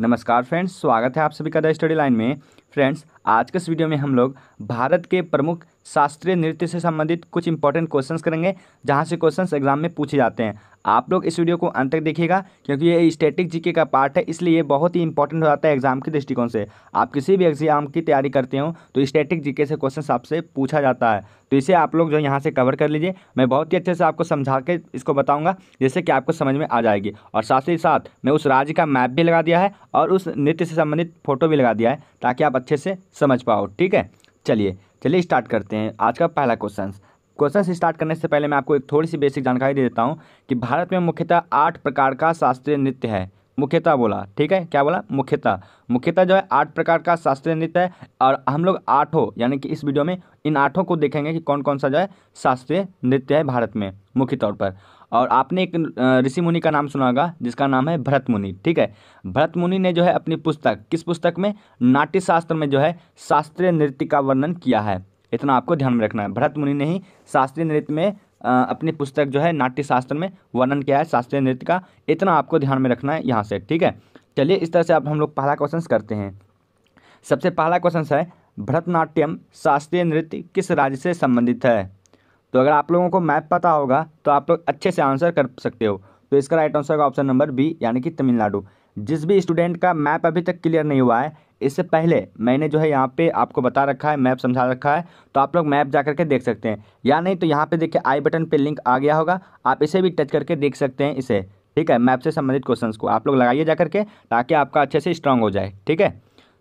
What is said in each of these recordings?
नमस्कार फ्रेंड्स स्वागत है आप सभी का द स्टडी लाइन में फ्रेंड्स आज के इस वीडियो में हम लोग भारत के प्रमुख शास्त्रीय नृत्य से संबंधित कुछ इंपॉर्टेंट क्वेश्चंस करेंगे जहां से क्वेश्चंस एग्जाम में पूछे जाते हैं आप लोग इस वीडियो को अंत तक देखिएगा क्योंकि ये स्टैटिक जीके का पार्ट है इसलिए ये बहुत ही इंपॉर्टेंट हो जाता है एग्जाम के दृष्टिकोण से आप किसी भी एग्जाम की तैयारी करते हो तो स्टैटिक जीके से क्वेश्चन आपसे पूछा जाता है तो इसे आप लोग जो यहाँ से कवर कर लीजिए मैं बहुत ही अच्छे से आपको समझा के इसको बताऊँगा जिससे कि आपको समझ में आ जाएगी और साथ ही साथ मैं उस राज्य का मैप भी लगा दिया है और उस नृत्य से संबंधित फोटो भी लगा दिया है ताकि आप अच्छे से समझ पाओ ठीक है चलिए चलिए स्टार्ट करते हैं आज का पहला क्वेश्चन क्वेश्चन स्टार्ट करने से पहले मैं आपको एक थोड़ी सी बेसिक जानकारी दे देता हूँ कि भारत में मुख्यतः आठ प्रकार का शास्त्रीय नृत्य है मुख्यतः बोला ठीक है क्या बोला मुख्यतः मुख्यतः जो है आठ प्रकार का शास्त्रीय नृत्य है और हम लोग आठों यानी कि इस वीडियो में इन आठों को देखेंगे कि कौन कौन सा जो है शास्त्रीय नृत्य है भारत में मुख्य तौर पर और आपने एक ऋषि मुनि का नाम सुना होगा जिसका नाम है भरत मुनि ठीक है भरत मुनि ने जो है अपनी पुस्तक किस पुस्तक में नाट्य शास्त्र में जो है शास्त्रीय नृत्य का वर्णन किया है इतना आपको ध्यान में रखना है भरत मुनि ने ही शास्त्रीय नृत्य में अपनी पुस्तक जो है नाट्य शास्त्र में वर्णन किया है शास्त्रीय नृत्य का इतना आपको ध्यान में रखना है यहाँ से ठीक है चलिए इस तरह से अब हम लोग पहला क्वेश्चन करते हैं सबसे पहला क्वेश्चन है भरतनाट्यम शास्त्रीय नृत्य किस राज्य से संबंधित है तो अगर आप लोगों को मैप पता होगा तो आप लोग अच्छे से आंसर कर सकते हो तो इसका राइट आंसर का ऑप्शन नंबर बी यानी कि तमिलनाडु जिस भी स्टूडेंट का मैप अभी तक क्लियर नहीं हुआ है इससे पहले मैंने जो है यहाँ पे आपको बता रखा है मैप समझा रखा है तो आप लोग मैप जा करके देख सकते हैं या नहीं तो यहाँ पे देखिए आई बटन पे लिंक आ गया होगा आप इसे भी टच करके देख सकते हैं इसे ठीक है मैप से संबंधित क्वेश्चंस को आप लोग लगाइए जा करके ताकि आपका अच्छे से स्ट्रांग हो जाए ठीक है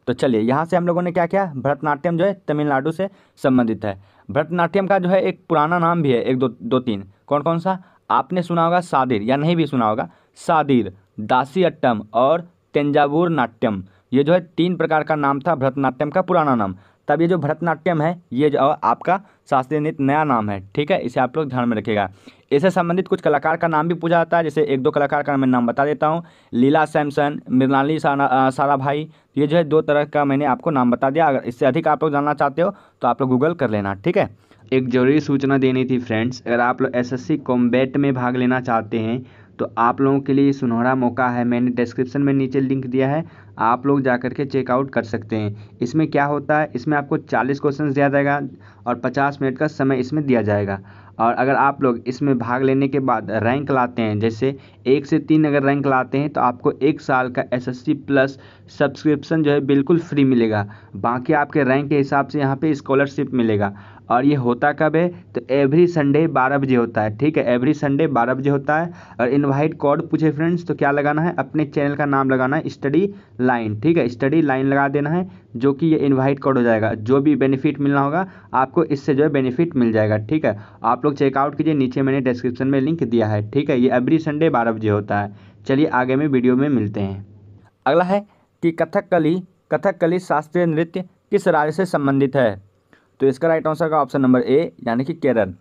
तो चलिए यहाँ से हम लोगों ने क्या किया भरतनाट्यम जो है तमिलनाडु से संबंधित है भरतनाट्यम का जो है एक पुराना नाम भी है एक दो दो तीन कौन कौन सा आपने सुना होगा सादिर या नहीं भी सुना होगा सादिर दासी अट्टम और तेंजावूर नाट्यम ये जो है तीन प्रकार का नाम था भरतनाट्यम का पुराना नाम तब ये जो भरतनाट्यम है ये जो आपका शास्त्रीय नृत्य नया नाम है ठीक है इसे आप लोग ध्यान में रखिएगा इससे संबंधित कुछ कलाकार का नाम भी पूछा जाता है जैसे एक दो कलाकार का मैं नाम बता देता हूँ लीला सैमसन मृणाली सारा सारा भाई ये जो है दो तरह का मैंने आपको नाम बता दिया अगर इससे अधिक आप लोग जानना चाहते हो तो आप लोग गूगल कर लेना ठीक है एक ज़रूरी सूचना देनी थी फ्रेंड्स अगर आप लोग एसएससी कॉम्बैट में भाग लेना चाहते हैं तो आप लोगों के लिए सुनहरा मौका है मैंने डिस्क्रिप्शन में नीचे लिंक दिया है आप लोग जा कर के चेकआउट कर सकते हैं इसमें क्या होता है इसमें आपको 40 क्वेश्चन दिया जाएगा और 50 मिनट का समय इसमें दिया जाएगा और अगर आप लोग इसमें भाग लेने के बाद रैंक लाते हैं जैसे एक से तीन अगर रैंक लाते हैं तो आपको एक साल का एसएससी प्लस सब्सक्रिप्शन जो है बिल्कुल फ्री मिलेगा बाकी आपके रैंक के हिसाब से यहाँ पे स्कॉलरशिप मिलेगा और ये होता कब है तो एवरी संडे बारह बजे होता है ठीक है एवरी संडे बारह बजे होता है और इनवाइट कोड पूछे फ्रेंड्स तो क्या लगाना है अपने चैनल का नाम लगाना है स्टडी लाइन ठीक है स्टडी लाइन लगा देना है जो कि ये इनवाइट कोड हो जाएगा जो भी बेनिफिट मिलना होगा आपको इससे जो है बेनिफिट मिल जाएगा ठीक है आप लोग चेकआउट कीजिए नीचे मैंने डिस्क्रिप्शन में लिंक दिया है ठीक है ये एवरी संडे बारह बजे होता है चलिए आगे में वीडियो में मिलते हैं अगला है कि कथक कथक कली शास्त्रीय नृत्य किस राज्य से संबंधित है तो इसका राइट आंसर का ऑप्शन नंबर ए यानी कि केरल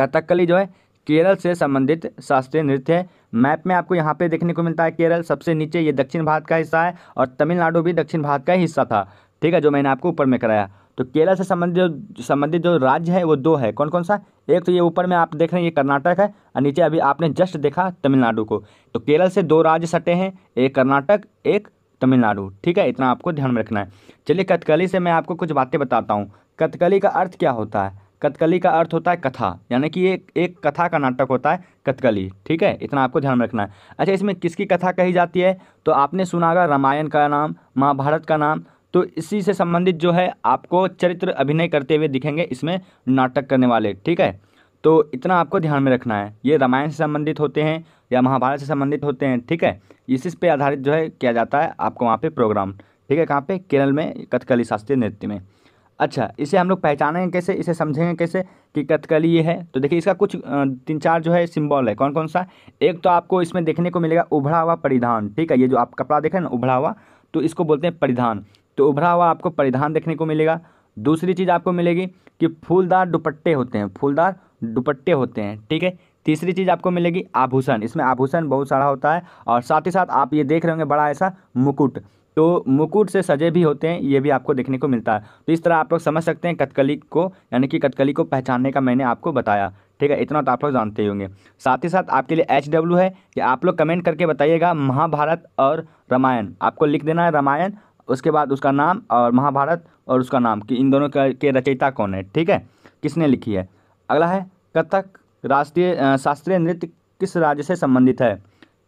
कथकली जो है केरल से संबंधित शास्त्रीय नृत्य है मैप में आपको यहाँ पे देखने को मिलता है केरल सबसे नीचे ये दक्षिण भारत का हिस्सा है और तमिलनाडु भी दक्षिण भारत का हिस्सा था ठीक है जो मैंने आपको ऊपर में कराया तो केरल से संबंधित जो संबंधित जो राज्य है वो दो है कौन कौन सा एक तो ये ऊपर में आप देख रहे हैं ये कर्नाटक है और नीचे अभी आपने जस्ट देखा तमिलनाडु को तो केरल से दो राज्य सटे हैं एक कर्नाटक एक तमिलनाडु ठीक है इतना आपको ध्यान में रखना है चलिए कथकली से मैं आपको कुछ बातें बताता हूँ कथकली का अर्थ क्या होता है कथकली का अर्थ होता है कथा यानी कि एक एक कथा का नाटक होता है कथकली ठीक है इतना आपको ध्यान में रखना है अच्छा इसमें किसकी कथा कही जाती है तो आपने सुना होगा रामायण का नाम महाभारत का नाम तो इसी से संबंधित जो है आपको चरित्र अभिनय करते हुए दिखेंगे इसमें नाटक करने वाले ठीक है तो इतना आपको ध्यान में रखना है ये रामायण से संबंधित होते हैं या महाभारत से संबंधित होते हैं ठीक है इसी पे आधारित जो है किया जाता है आपको वहाँ पे प्रोग्राम ठीक है कहाँ पे केरल में कथकली शास्त्रीय नृत्य में अच्छा इसे हम लोग पहचानेंगे कैसे इसे समझेंगे कैसे कि कथकली ये है तो देखिए इसका कुछ तीन चार जो है सिंबल है कौन कौन सा एक तो आपको इसमें देखने को मिलेगा उभरा हुआ परिधान ठीक है ये जो आप कपड़ा देखें ना उभरा हुआ तो इसको बोलते हैं परिधान तो उभरा हुआ आपको परिधान देखने को मिलेगा दूसरी चीज़ आपको मिलेगी कि फूलदार दुपट्टे होते हैं फूलदार दुपट्टे होते हैं ठीक है तीसरी चीज़ आपको मिलेगी आभूषण इसमें आभूषण बहुत सारा होता है और साथ ही साथ आप ये देख रहे होंगे बड़ा ऐसा मुकुट तो मुकुट से सजे भी होते हैं ये भी आपको देखने को मिलता है तो इस तरह आप लोग समझ सकते हैं कथकली को यानी कि कथकली को पहचानने का मैंने आपको बताया ठीक है इतना तो आप लोग जानते ही होंगे साथ ही साथ आपके लिए एच डब्ल्यू है कि आप लोग कमेंट करके बताइएगा महाभारत और रामायण आपको लिख देना है रामायण उसके बाद उसका नाम और महाभारत और उसका नाम कि इन दोनों के रचयिता कौन है ठीक है किसने लिखी है अगला है कथक राष्ट्रीय शास्त्रीय नृत्य किस राज्य से संबंधित है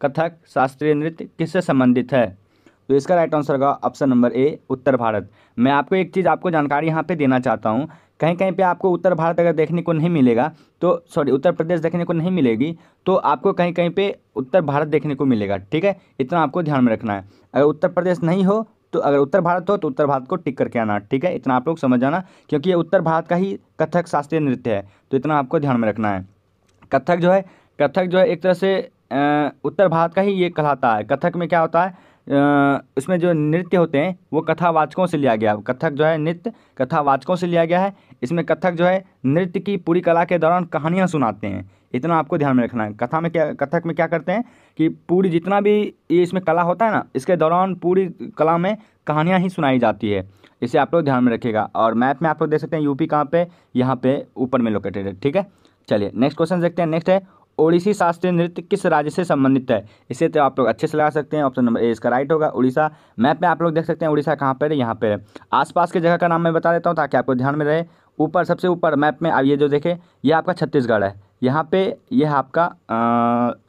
कथक शास्त्रीय नृत्य किससे संबंधित है तो इसका राइट आंसर होगा ऑप्शन नंबर ए उत्तर भारत मैं आपको एक चीज़ आपको जानकारी यहाँ पे देना चाहता हूँ कहीं कहीं पे आपको उत्तर भारत अगर देखने को नहीं मिलेगा तो सॉरी उत्तर प्रदेश देखने को नहीं मिलेगी तो आपको कहीं कहीं पे उत्तर भारत देखने को मिलेगा ठीक है इतना आपको ध्यान में रखना है अगर उत्तर प्रदेश नहीं हो तो अगर उत्तर भारत हो तो उत्तर भारत को टिक करके आना ठीक है इतना आप लोग समझ जाना क्योंकि ये उत्तर भारत का ही कथक शास्त्रीय नृत्य है तो इतना आपको ध्यान में रखना है कथक जो है कथक जो है एक तरह से उत्तर भारत का ही ये कहलाता है कथक में क्या होता है इसमें जो नृत्य होते हैं वो कथावाचकों से लिया गया कथक जो है नृत्य कथावाचकों से लिया गया है इसमें कथक जो है नृत्य की पूरी कला के दौरान कहानियाँ सुनाते हैं इतना आपको ध्यान में रखना है कथा में क्या कथक में क्या करते हैं कि पूरी जितना भी ये इसमें कला होता है ना इसके दौरान पूरी कला में कहानियाँ ही सुनाई जाती है इसे आप लोग ध्यान में रखिएगा और मैप में आप लोग देख सकते हैं यूपी कहाँ पे यहाँ पे ऊपर में लोकेटेड है ठीक है चलिए नेक्स्ट क्वेश्चन देखते हैं नेक्स्ट है ओडिसी शास्त्रीय नृत्य किस राज्य से संबंधित है इसे तो आप लोग अच्छे से लगा सकते हैं ऑप्शन नंबर ए इसका राइट होगा उड़ीसा मैप में आप लोग देख सकते हैं उड़ीसा कहाँ पर है यहाँ पर है आसपास के जगह का नाम मैं बता देता हूँ ताकि आपको ध्यान में रहे ऊपर सबसे ऊपर मैप में आप ये जो देखें ये आपका छत्तीसगढ़ है यहाँ पे यह आपका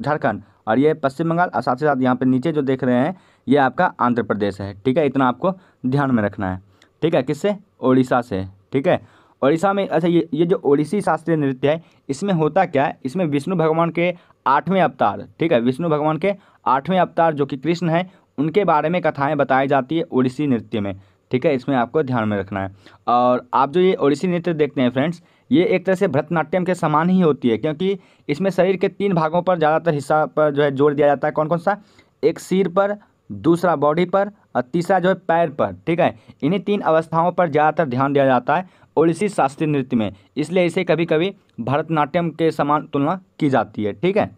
झारखंड और ये पश्चिम बंगाल और साथ ही साथ यहाँ पे नीचे जो देख रहे हैं ये आपका आंध्र प्रदेश है ठीक है इतना आपको ध्यान में रखना है ठीक है किससे ओडिशा से ठीक है उड़ीसा में अच्छा ये ये जो ओडिशी शास्त्रीय नृत्य है इसमें होता क्या है इसमें विष्णु भगवान के आठवें अवतार ठीक है विष्णु भगवान के आठवें अवतार जो कि कृष्ण हैं उनके बारे में कथाएँ बताई जाती है ओडिशी नृत्य में ठीक है इसमें आपको ध्यान में रखना है और आप जो ये ओडिशी नृत्य देखते हैं फ्रेंड्स ये एक तरह से भरतनाट्यम के समान ही होती है क्योंकि इसमें शरीर के तीन भागों पर ज़्यादातर हिस्सा पर जो है जोर दिया जाता है कौन कौन सा एक सिर पर दूसरा बॉडी पर और तीसरा जो है पैर पर ठीक है इन्हीं तीन अवस्थाओं पर ज़्यादातर ध्यान दिया जाता है ओडिसी शास्त्रीय नृत्य में इसलिए इसे कभी कभी भरतनाट्यम के समान तुलना की जाती है ठीक है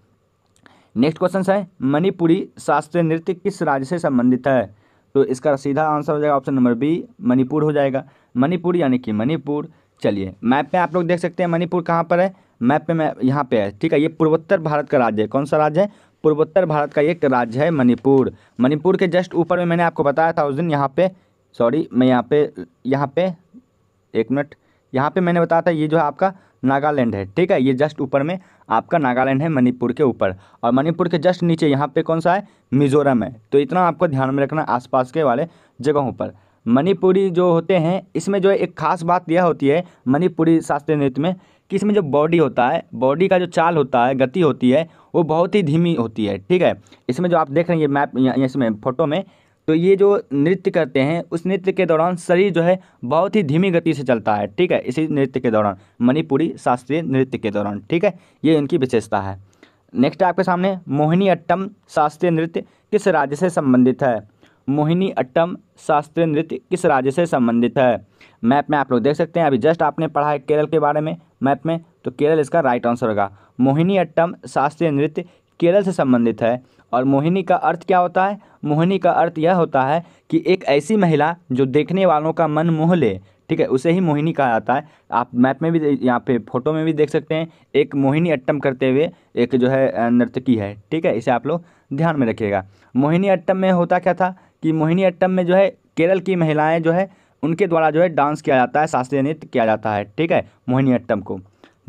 नेक्स्ट क्वेश्चन है मणिपुरी शास्त्रीय नृत्य किस राज्य से संबंधित है तो इसका सीधा आंसर हो जाएगा ऑप्शन नंबर बी मणिपुर हो जाएगा मणिपुर यानी कि मणिपुर चलिए मैप में आप लोग देख सकते हैं मणिपुर कहाँ पर है मैप पे मैं यहाँ पे है ठीक है ये पूर्वोत्तर भारत का राज्य है कौन सा राज्य है पूर्वोत्तर भारत का एक राज्य है मणिपुर मणिपुर के जस्ट ऊपर में मैंने आपको बताया था उस दिन यहाँ पे सॉरी मैं यहाँ पे यहाँ पे एक मिनट यहाँ पे मैंने बताया था ये जो है आपका नागालैंड है ठीक है ये जस्ट ऊपर में आपका नागालैंड है मणिपुर के ऊपर और मणिपुर के जस्ट नीचे यहाँ पे कौन सा है मिजोरम है तो इतना आपको ध्यान में रखना आसपास के वाले जगहों पर मणिपुरी जो होते हैं इसमें जो है एक खास बात यह होती है मणिपुरी शास्त्रीय नृत्य में कि इसमें जो बॉडी होता है बॉडी का जो चाल होता है गति होती है वो बहुत ही धीमी होती है ठीक है इसमें जो आप देख रहे हैं ये मैप इसमें फोटो में तो ये जो नृत्य करते हैं उस नृत्य के दौरान शरीर जो है बहुत ही धीमी गति से चलता है ठीक है इसी नृत्य के दौरान मणिपुरी शास्त्रीय नृत्य के दौरान ठीक है ये उनकी विशेषता है नेक्स्ट आपके सामने मोहिनी अट्टम शास्त्रीय नृत्य किस राज्य से संबंधित है मोहिनी अट्टम शास्त्रीय नृत्य किस राज्य से संबंधित है मैप में आप लोग देख सकते हैं अभी जस्ट आपने पढ़ा है केरल के बारे में मैप में तो केरल इसका राइट आंसर होगा मोहिनी अट्टम शास्त्रीय नृत्य केरल से संबंधित है और मोहिनी का अर्थ क्या होता है मोहिनी का अर्थ यह होता है कि एक ऐसी महिला जो देखने वालों का मन मोह ले ठीक है उसे ही मोहिनी कहा जाता है आप मैप में भी यहाँ पे फोटो में भी देख सकते हैं एक मोहिनी अट्टम करते हुए एक जो है नर्तकी है ठीक है इसे आप लोग ध्यान में रखिएगा मोहिनी अट्टम में होता क्या था कि मोहिनी अट्टम में जो है केरल की महिलाएं जो है उनके द्वारा जो है डांस किया जाता है शास्त्रीय नृत्य किया जाता है ठीक है मोहिनी अट्टम को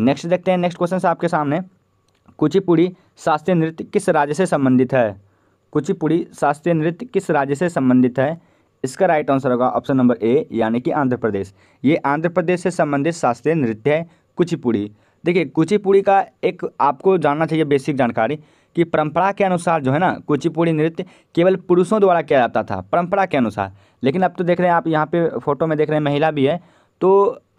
नेक्स्ट देखते हैं नेक्स्ट क्वेश्चन आपके सामने कुचिपुड़ी शास्त्रीय नृत्य किस राज्य से संबंधित है कुचिपुड़ी शास्त्रीय नृत्य किस राज्य से संबंधित है इसका राइट आंसर होगा ऑप्शन नंबर ए यानी कि आंध्र प्रदेश ये आंध्र प्रदेश से संबंधित शास्त्रीय नृत्य है कुचिपुड़ी देखिए कुचिपुड़ी का एक आपको जानना चाहिए बेसिक जानकारी कि परंपरा के अनुसार जो है ना कुचिपुड़ी नृत्य केवल पुरुषों द्वारा किया जाता था परंपरा के अनुसार लेकिन अब तो देख रहे हैं आप यहाँ पे फोटो में देख रहे हैं महिला भी है तो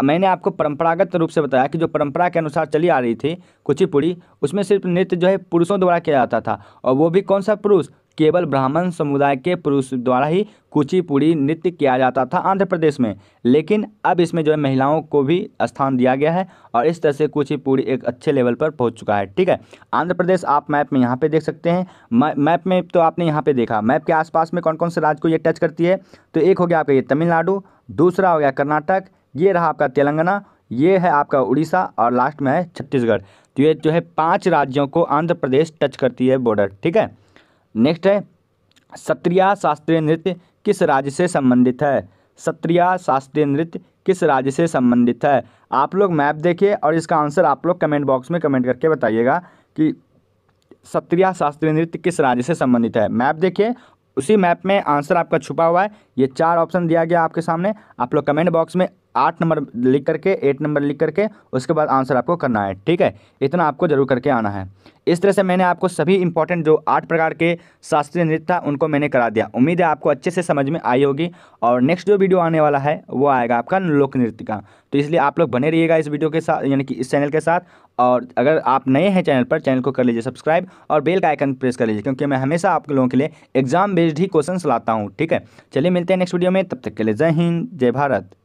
मैंने आपको परंपरागत रूप से बताया कि जो परंपरा के अनुसार चली आ रही थी कुचिपुड़ी उसमें सिर्फ नृत्य जो है पुरुषों द्वारा किया जाता था और वो भी कौन सा पुरुष केवल ब्राह्मण समुदाय के पुरुष द्वारा ही कुचिपुड़ी नृत्य किया जाता था आंध्र प्रदेश में लेकिन अब इसमें जो है महिलाओं को भी स्थान दिया गया है और इस तरह से कुचिपुड़ी एक अच्छे लेवल पर पहुंच चुका है ठीक है आंध्र प्रदेश आप मैप में यहाँ पे देख सकते हैं मैप में तो आपने यहाँ पे देखा मैप के आसपास में कौन कौन से राज्य को ये टच करती है तो एक हो गया आपका ये तमिलनाडु दूसरा हो गया कर्नाटक ये रहा आपका तेलंगाना ये है आपका उड़ीसा और लास्ट में है छत्तीसगढ़ तो ये जो है पाँच राज्यों को आंध्र प्रदेश टच करती है बॉर्डर ठीक है नेक्स्ट है सत्रिया शास्त्रीय नृत्य किस राज्य से संबंधित है सत्रिया शास्त्रीय नृत्य किस राज्य से संबंधित है आप लोग मैप देखिए और इसका आंसर आप लोग कमेंट बॉक्स में कमेंट करके बताइएगा कि सत्रिया शास्त्रीय नृत्य किस राज्य से संबंधित है मैप देखिए उसी मैप में आंसर आपका छुपा हुआ है ये चार ऑप्शन दिया गया आपके सामने आप लोग कमेंट बॉक्स में आठ नंबर लिख करके एट नंबर लिख करके उसके बाद आंसर आपको करना है ठीक है इतना आपको जरूर करके आना है इस तरह से मैंने आपको सभी इंपॉर्टेंट जो आठ प्रकार के शास्त्रीय नृत्य था उनको मैंने करा दिया उम्मीद है आपको अच्छे से समझ में आई होगी और नेक्स्ट जो वीडियो आने वाला है वो आएगा आपका लोक नृत्य का तो इसलिए आप लोग बने रहिएगा इस वीडियो के साथ यानी कि इस चैनल के साथ और अगर आप नए हैं चैनल पर चैनल को कर लीजिए सब्सक्राइब और बेल का आइकन प्रेस कर लीजिए क्योंकि मैं हमेशा आप लोगों के लिए एग्जाम बेस्ड ही क्वेश्चन लाता हूँ ठीक है चलिए मिलते हैं नेक्स्ट वीडियो में तब तक के लिए जय हिंद जय भारत